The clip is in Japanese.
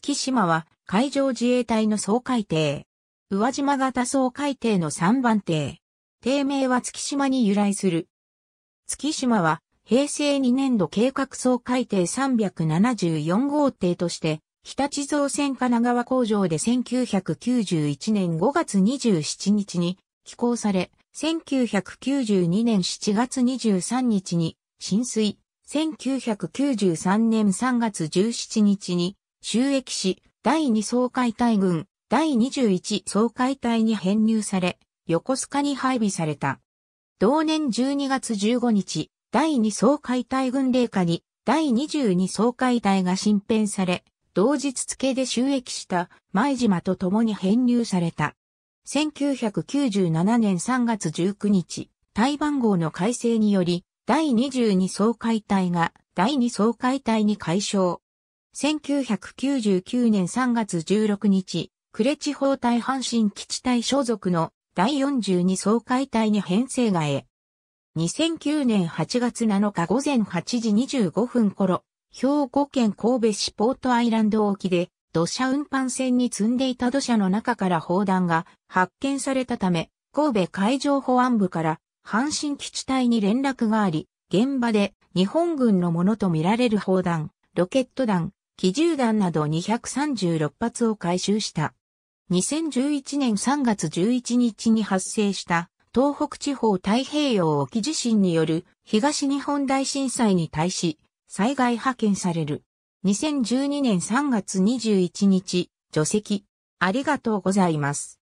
月島は海上自衛隊の総海艇。宇和島型総海艇の3番艇。艇名は月島に由来する。月島は平成2年度計画総海艇374号艇として、日立造船神奈川工場で1991年5月27日に寄港され、1992年7月23日に浸水、1993年3月17日に収益し、第2総解体軍、第21総解体に編入され、横須賀に配備された。同年12月15日、第2総解体軍令下に、第22総解体が新編され、同日付で収益した前島と共に編入された。1997年3月19日、台番号の改正により、第22総解体が第2総解体に解消、1999年3月16日、呉地方対阪神基地隊所属の第42総会隊に編成がえ。2009年8月7日午前8時25分頃、兵庫県神戸市ポートアイランド沖で土砂運搬船に積んでいた土砂の中から砲弾が発見されたため、神戸海上保安部から阪神基地隊に連絡があり、現場で日本軍のものとみられる砲弾、ロケット弾、機銃弾など236発を回収した。2011年3月11日に発生した東北地方太平洋沖地震による東日本大震災に対し災害派遣される。2012年3月21日、除籍。ありがとうございます。